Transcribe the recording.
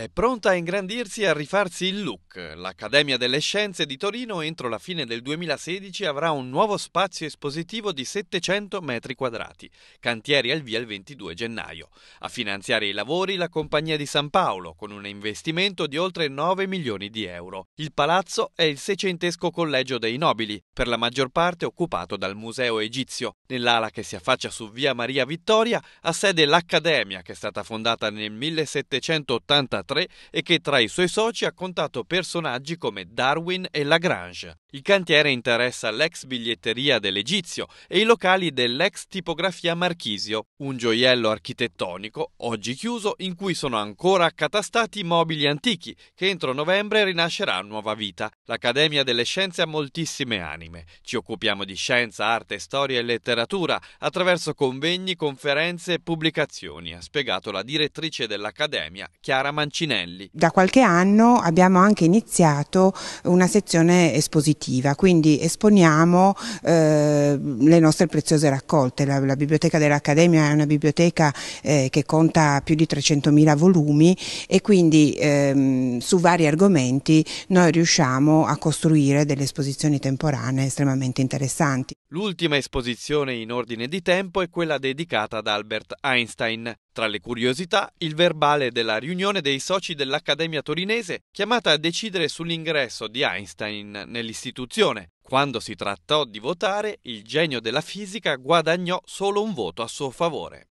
È pronta a ingrandirsi e a rifarsi il look. L'Accademia delle Scienze di Torino entro la fine del 2016 avrà un nuovo spazio espositivo di 700 metri quadrati. Cantieri al via il 22 gennaio. A finanziare i lavori la Compagnia di San Paolo con un investimento di oltre 9 milioni di euro. Il palazzo è il seicentesco collegio dei nobili, per la maggior parte occupato dal Museo Egizio. Nell'ala che si affaccia su via Maria Vittoria ha sede l'Accademia che è stata fondata nel 1783 e che tra i suoi soci ha contato personaggi come Darwin e Lagrange. Il cantiere interessa l'ex biglietteria dell'Egizio e i locali dell'ex tipografia Marchisio, un gioiello architettonico oggi chiuso in cui sono ancora accatastati mobili antichi che entro novembre rinascerà a nuova vita. L'Accademia delle Scienze ha moltissime anime. Ci occupiamo di scienza, arte, storia e letteratura attraverso convegni, conferenze e pubblicazioni, ha spiegato la direttrice dell'Accademia, Chiara Mancinelli. Da qualche anno abbiamo anche iniziato una sezione espositiva collettiva, quindi esponiamo eh, le nostre preziose raccolte. La, la Biblioteca dell'Accademia è una biblioteca eh, che conta più di 300.000 volumi e quindi ehm, su vari argomenti noi riusciamo a costruire delle esposizioni temporanee estremamente interessanti. L'ultima esposizione in ordine di tempo è quella dedicata ad Albert Einstein. Tra le curiosità, il verbale della riunione dei soci dell'Accademia Torinese chiamata a decidere sull'ingresso di Einstein nell'istituto Costituzione. Quando si trattò di votare, il genio della fisica guadagnò solo un voto a suo favore.